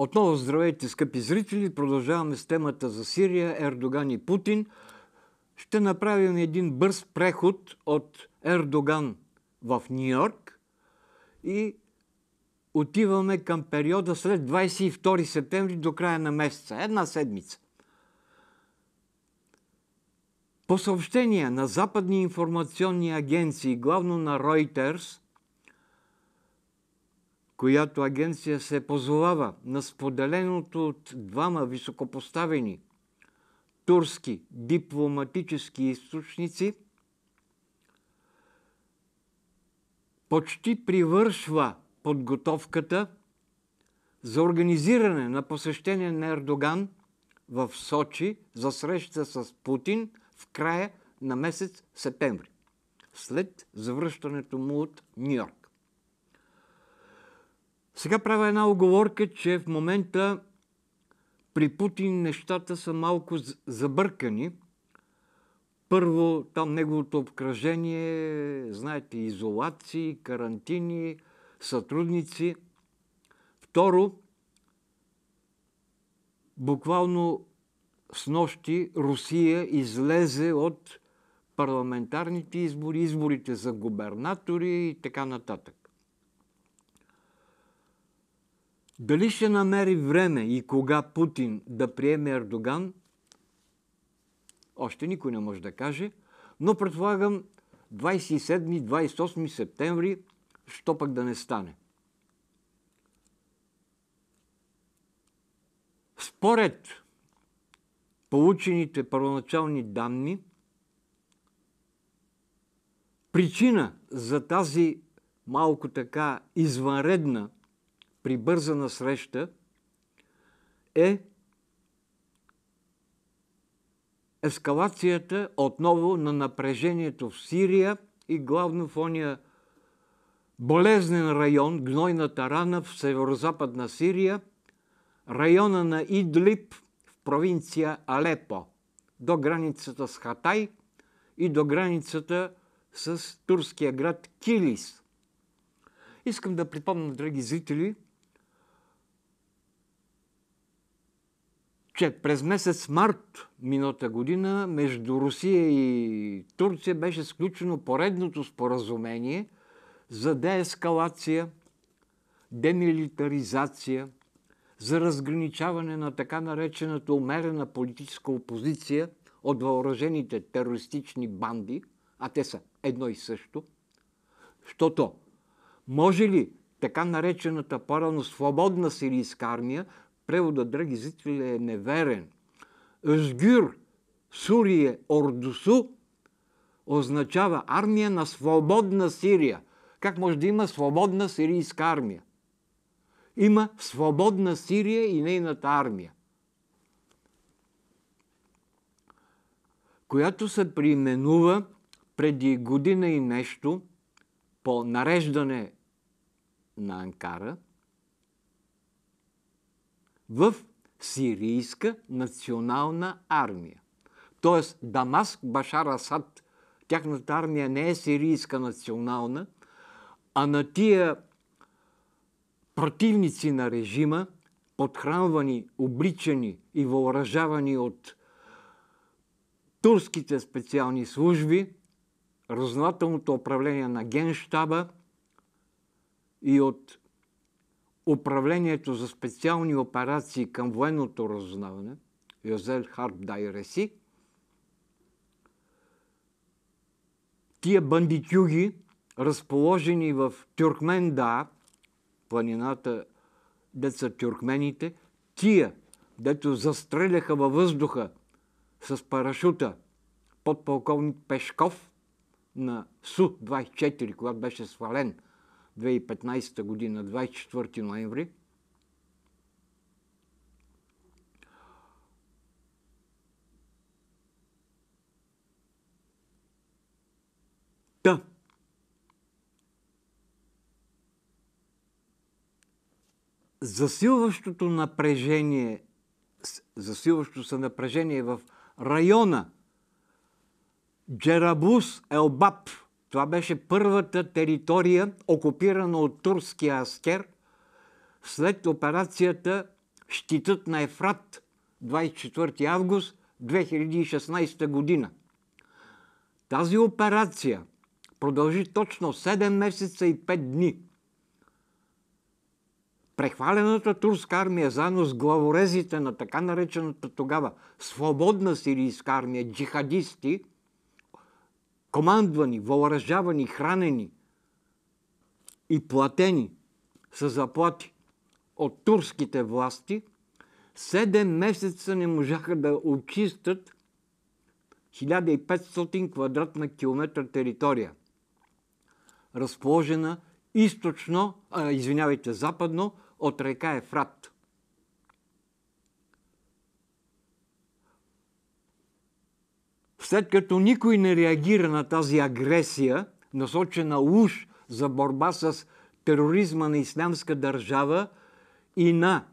Отново здравейте, скъпи зрители! Продължаваме с темата за Сирия, Ердоган и Путин. Ще направим един бърз преход от Ердоган в Нью-Йорк и отиваме към периода след 22 септември до края на месеца. Една седмица. По съобщения на западни информационни агенции, главно на Reuters – която агенция се позовава на споделеното от двама високопоставени турски дипломатически източници, почти привършва подготовката за организиране на посещение на Ердоган в Сочи за среща с Путин в края на месец септември, след завръщането му от Нью-Йорк. Сега правя една оговорка, че в момента при Путин нещата са малко забъркани. Първо, там неговото обкръжение, знаете, изолации, карантини, сътрудници. Второ, буквално с нощи Русия излезе от парламентарните избори, изборите за губернатори и така нататък. Дали ще намери време и кога Путин да приеме Ердоган, още никой не може да каже, но предполагам 27-28 септември, що пък да не стане. Според получените първоначални данни, причина за тази малко така извънредна прибързана среща е ескалацията отново на напрежението в Сирия и главно в ония болезнен район, гнойната рана в северо-западна Сирия, района на Идлиб в провинция Алепо, до границата с Хатай и до границата с турския град Килис. Искам да припомня, драги зрители, че през месец март миналата година между Русия и Турция беше сключено поредното споразумение за деескалация, демилитаризация, за разграничаване на така наречената умерена политическа опозиция от въоръжените терористични банди, а те са едно и също, защото може ли така наречената по свободна сирийска армия преводът, драги зрители, е неверен. Сгюр, Сурие Ордусу означава армия на свободна Сирия. Как може да има свободна сирийска армия? Има свободна Сирия и нейната армия, която се приименува преди година и нещо по нареждане на Анкара – в сирийска национална армия. Тоест Дамаск, Башар Асад, тяхната армия не е сирийска национална, а на тия противници на режима, подхранвани, обличани и въоръжавани от турските специални служби, разнователното управление на генштаба и от управлението за специални операции към военното разузнаване, Йозел Харп Дайреси, тия бандитюги, разположени в Тюркмен Да, планината, деца тюркмените, тия, дето застреляха във въздуха с парашута подполковник Пешков на Су-24, когато беше свален – 2015 година, 24 ноември, Засилващото напрежение, засилващо се напрежение в района Джерабус Елбаб – това беше първата територия, окупирана от турския аскер, след операцията Щитът на Ефрат, 24 август 2016 година. Тази операция продължи точно 7 месеца и 5 дни. Прехвалената турска армия, заедно с главорезите на така наречената тогава свободна сирийска армия, джихадисти, командвани, въоръжавани, хранени и платени с заплати от турските власти, седем месеца не можаха да очистят 1500 квадратна километра територия, разположена източно, а, извинявайте, западно от река Ефрат. след като никой не реагира на тази агресия, насочена уж за борба с тероризма на ислямска държава и на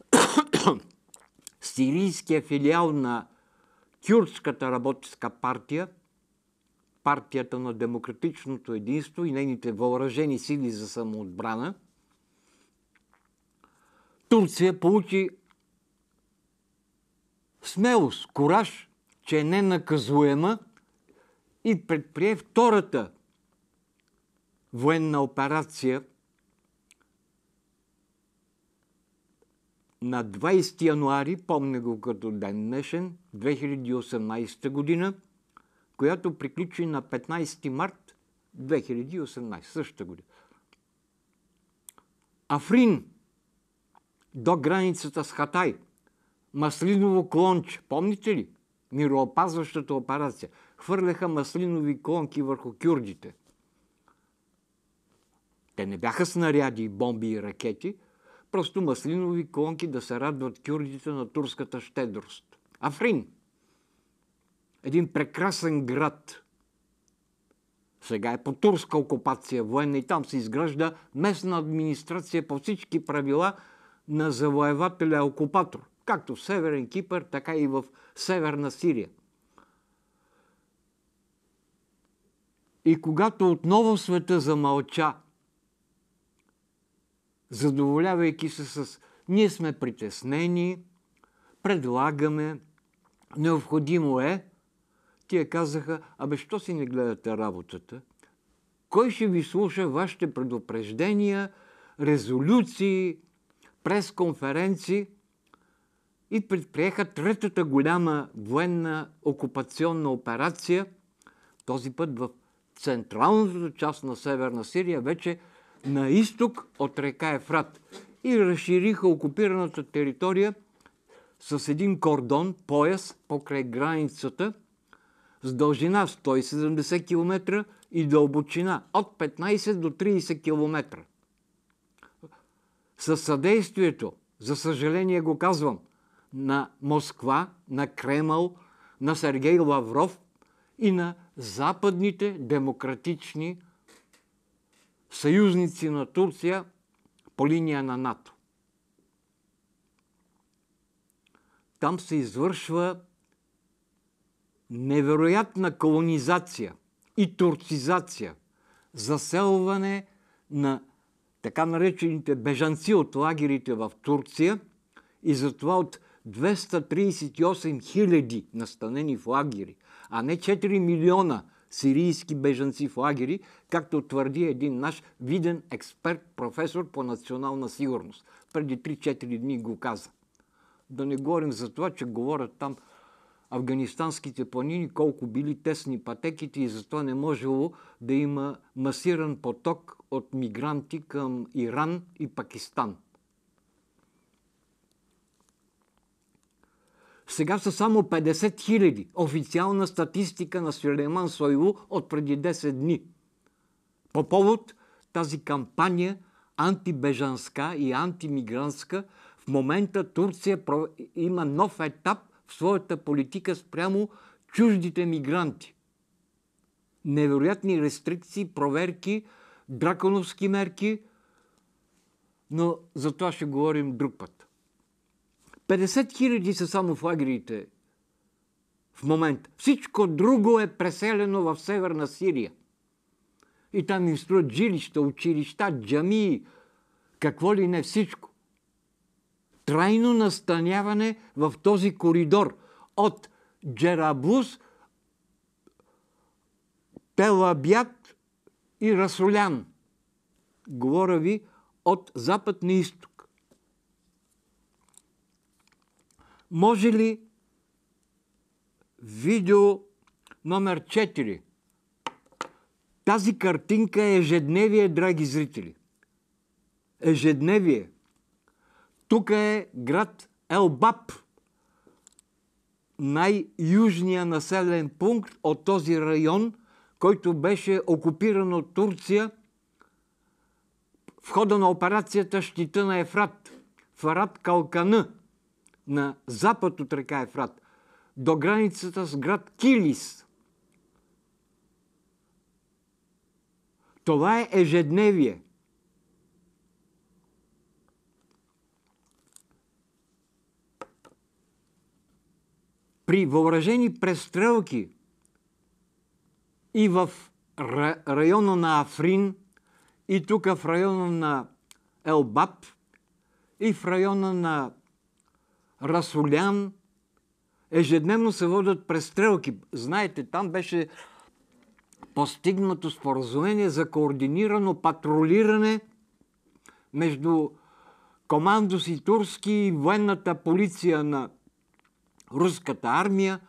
сирийския филиал на Кюрдската работеска партия, партията на демократичното единство и нейните въоръжени сили за самоотбрана, Турция получи смелост, кураж че е ненаказуема и предприе втората военна операция на 20 януари, помня го като ден днешен, 2018 година, която приключи на 15 март 2018 същата година. Африн до границата с Хатай, Маслиново клонче, помните ли? мироопазващата операция. Хвърляха маслинови конки върху кюрдите. Те не бяха снаряди, бомби и ракети, просто маслинови конки да се радват кюрдите на турската щедрост. Африн! Един прекрасен град. Сега е по турска окупация военна и там се изгражда местна администрация по всички правила на завоевателя-окупатор както в Северен Кипър, така и в Северна Сирия. И когато отново света замълча, задоволявайки се с ние сме притеснени, предлагаме, необходимо е, тия казаха, абе, що си не гледате работата? Кой ще ви слуша вашите предупреждения, резолюции, пресконференции? и предприеха третата голяма военна окупационна операция, този път в централната част на Северна Сирия, вече на изток от река Ефрат. И разшириха окупираната територия с един кордон, пояс покрай границата, с дължина 170 км и дълбочина от 15 до 30 км. Със съдействието, за съжаление го казвам – на Москва, на Кремъл, на Сергей Лавров и на западните демократични съюзници на Турция по линия на НАТО. Там се извършва невероятна колонизация и турцизация, заселване на така наречените бежанци от лагерите в Турция и затова от 238 хиляди настанени в лагери, а не 4 милиона сирийски бежанци в лагери, както твърди един наш виден експерт, професор по национална сигурност. Преди 3-4 дни го каза. Да не говорим за това, че говорят там афганистанските планини, колко били тесни пътеките и затова не можело да има масиран поток от мигранти към Иран и Пакистан. Сега са само 50 хиляди. Официална статистика на Сюлейман Сойлу от преди 10 дни. По повод тази кампания антибежанска и антимигрантска, в момента Турция има нов етап в своята политика спрямо чуждите мигранти. Невероятни рестрикции, проверки, драконовски мерки, но за това ще говорим друг път. 50 хиляди са само в лагерите в момента. Всичко друго е преселено в северна Сирия. И там им строят жилища, училища, джамии, какво ли не всичко. Трайно настаняване в този коридор от Джерабус, Телабят и Расолян. Говоря ви от запад на изток. Може ли видео номер 4? Тази картинка е ежедневие, драги зрители. Ежедневие. Тук е град Елбаб, най-южния населен пункт от този район, който беше окупиран от Турция в хода на операцията Щита на Ефрат, Фарат Калкана – на запад от река Ефрат, до границата с град Килис. Това е ежедневие. При въоръжени престрелки и в района на Африн, и тук в района на Елбаб, и в района на Расолян. Ежедневно се водят престрелки. Знаете, там беше постигнато споразумение за координирано патрулиране между командос и турски и военната полиция на руската армия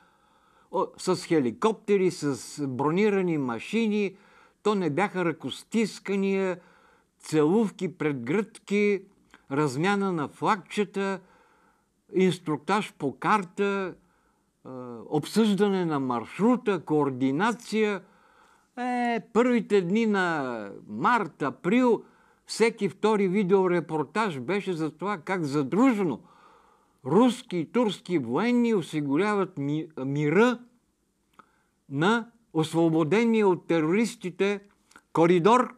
с хеликоптери, с бронирани машини. То не бяха ръкостискания, целувки пред гръдки, размяна на флагчета – инструктаж по карта, е, обсъждане на маршрута, координация. Е, първите дни на март, април, всеки втори видеорепортаж беше за това как задружено руски и турски военни осигуряват ми, мира на освободения от терористите коридор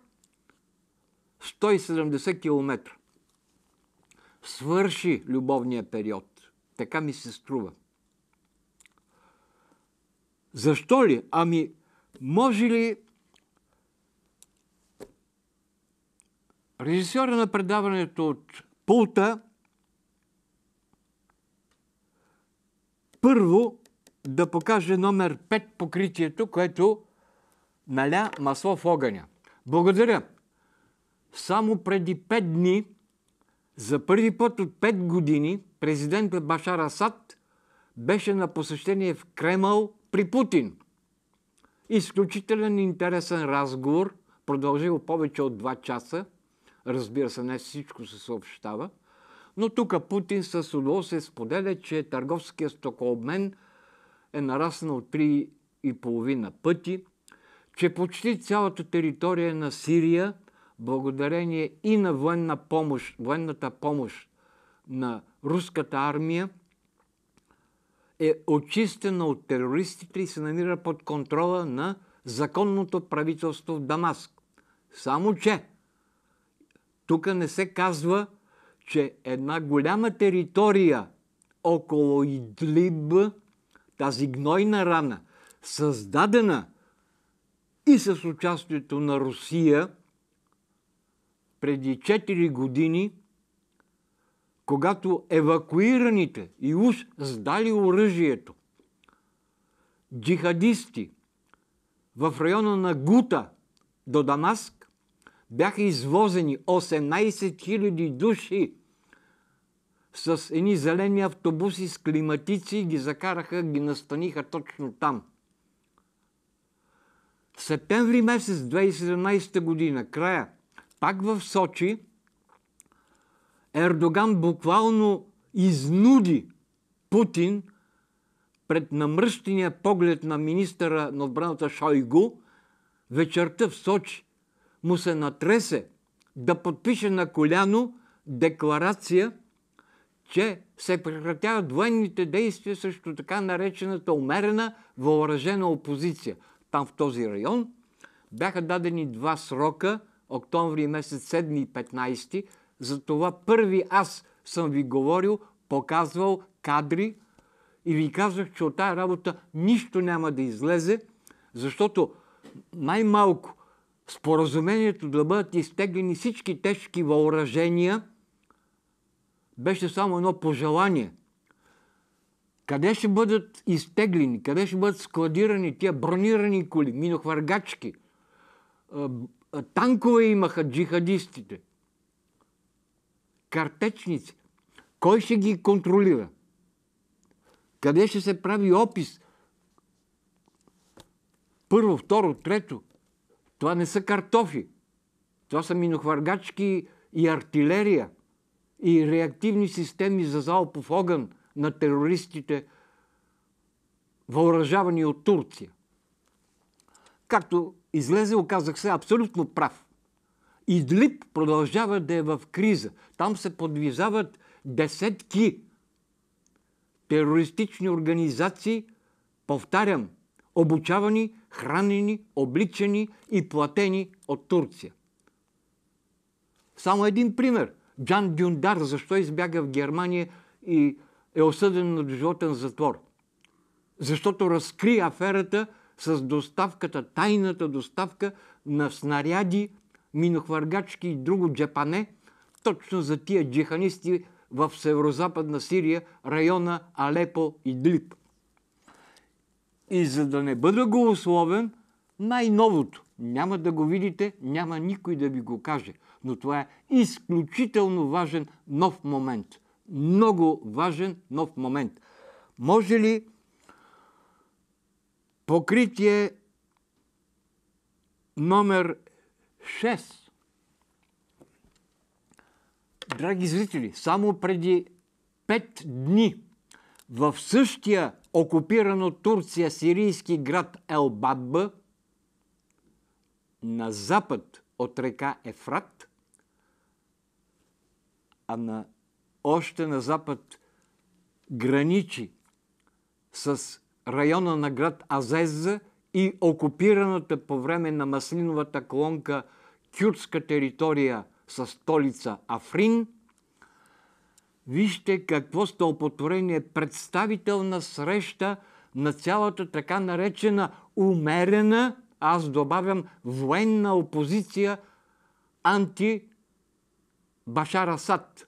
170 км свърши любовния период. Така ми се струва. Защо ли? Ами, може ли режисьора на предаването от пулта първо да покаже номер 5 покритието, което наля масло в огъня. Благодаря. Само преди 5 дни за първи път от пет години президентът Башар Асад беше на посещение в Кремъл при Путин. Изключителен интересен разговор, продължил повече от 2 часа. Разбира се, не всичко се съобщава. Но тук Путин с удоволствие споделя, че търговският стокообмен е нараснал 3,5 пъти, че почти цялата територия на Сирия – благодарение и на военна помощ, военната помощ на руската армия, е очистена от терористите и се намира под контрола на законното правителство в Дамаск. Само, че тук не се казва, че една голяма територия около Идлиб, тази гнойна рана, създадена и с участието на Русия – преди 4 години, когато евакуираните и уж сдали оръжието, джихадисти в района на Гута до Дамаск бяха извозени 18 000 души с едни зелени автобуси с климатици ги закараха, ги настаниха точно там. В септември месец 2017 година, края, пак в Сочи, Ердоган буквално изнуди Путин пред намръщения поглед на министъра на отбраната Шойгу, вечерта в Сочи му се натресе да подпише на коляно декларация, че се прекратяват военните действия срещу така наречената умерена въоръжена опозиция. Там в този район бяха дадени два срока – октомври месец 7-15, затова първи аз съм ви говорил, показвал кадри и ви казах, че от тая работа нищо няма да излезе, защото най-малко споразумението да бъдат изтеглени всички тежки въоръжения беше само едно пожелание. Къде ще бъдат изтеглени, къде ще бъдат складирани тия бронирани коли, минохвъргачки, танкове имаха джихадистите. Картечници. Кой ще ги контролира? Къде ще се прави опис? Първо, второ, трето. Това не са картофи. Това са минохвъргачки и артилерия и реактивни системи за залпов огън на терористите, въоръжавани от Турция. Както излезе, оказах се абсолютно прав. Идлип продължава да е в криза. Там се подвизават десетки терористични организации, повтарям, обучавани, хранени, обличани и платени от Турция. Само един пример. Джан Дюндар защо избяга в Германия и е осъден на животен затвор? Защото разкри аферата – с доставката, тайната доставка на снаряди, минохвъргачки и друго джепане, точно за тия джиханисти в северо-западна Сирия, района Алепо и Длип. И за да не бъда голословен, най-новото, няма да го видите, няма никой да ви го каже, но това е изключително важен нов момент. Много важен нов момент. Може ли Покритие номер 6. Драги зрители, само преди 5 дни в същия окупиран от Турция сирийски град Елбаб на запад от река Ефрат, а на още на запад граничи с района на град Азез и окупираната по време на Маслиновата колонка кюртска територия със столица Африн, вижте какво стълпотворение, представителна среща на цялата така наречена умерена, аз добавям военна опозиция анти Башар Асад.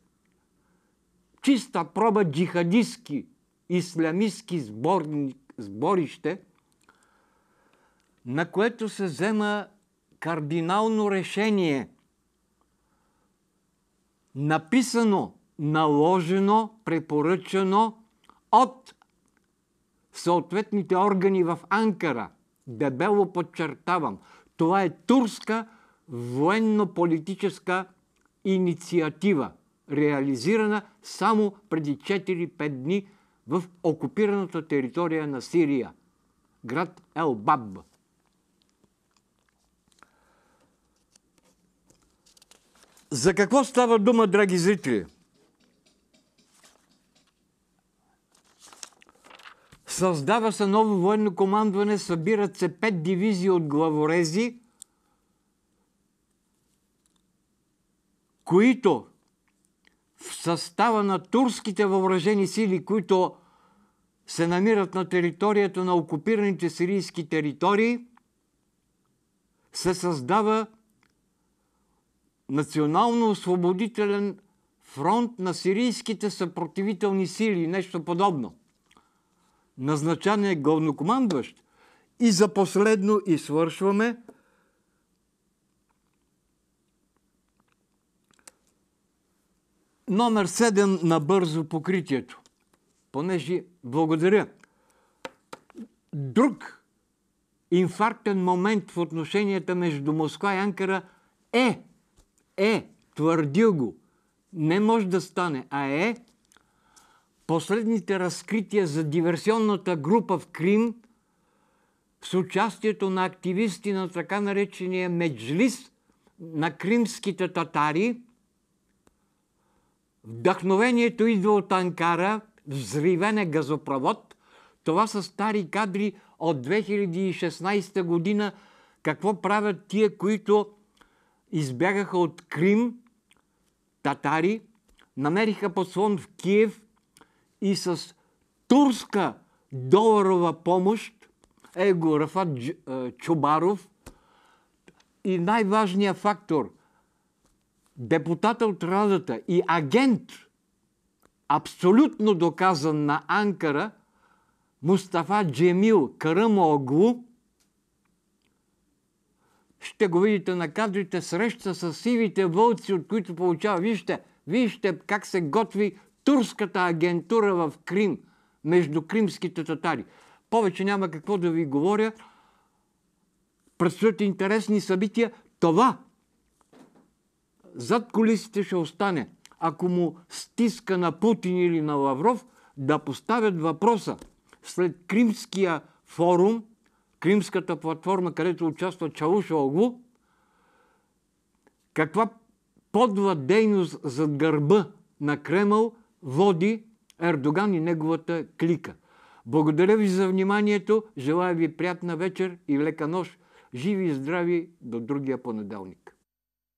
Чиста проба джихадистски, ислямистски сборник сборище, на което се взема кардинално решение, написано, наложено, препоръчано от съответните органи в Анкара. Дебело подчертавам, това е турска военно-политическа инициатива, реализирана само преди 4-5 дни – в окупираната територия на Сирия, град Елбаб. За какво става дума, драги зрители? Създава се ново военно командване, събират се пет дивизии от главорези, които в състава на турските въоръжени сили, които се намират на територията на окупираните сирийски територии, се създава национално-освободителен фронт на сирийските съпротивителни сили, нещо подобно. Назначане е главнокомандващ. И за последно, и свършваме – номер 7 на бързо покритието. Понеже благодаря. Друг инфарктен момент в отношенията между Москва и Анкара е, е, твърдил го, не може да стане, а е последните разкрития за диверсионната група в Крим с участието на активисти на така наречения Меджлис на кримските татари – Вдъхновението идва от Анкара, взривен е газопровод. Това са стари кадри от 2016 година. Какво правят тия, които избягаха от Крим, татари, намериха послон в Киев и с турска доларова помощ его Рафат е, Чубаров и най-важният фактор – депутата от Радата и агент, абсолютно доказан на Анкара, Мустафа Джемил Карамоглу, ще го видите на кадрите, среща с сивите вълци, от които получава. Вижте, вижте как се готви турската агентура в Крим, между кримските татари. Повече няма какво да ви говоря. Предстоят интересни събития. Това зад колисите ще остане, ако му стиска на Путин или на Лавров, да поставят въпроса след Кримския форум, Кримската платформа, където участва Чауш Оглу, каква подва дейност зад гърба на Кремъл води Ердоган и неговата клика. Благодаря ви за вниманието, желая ви приятна вечер и лека нощ. Живи и здрави до другия понеделник.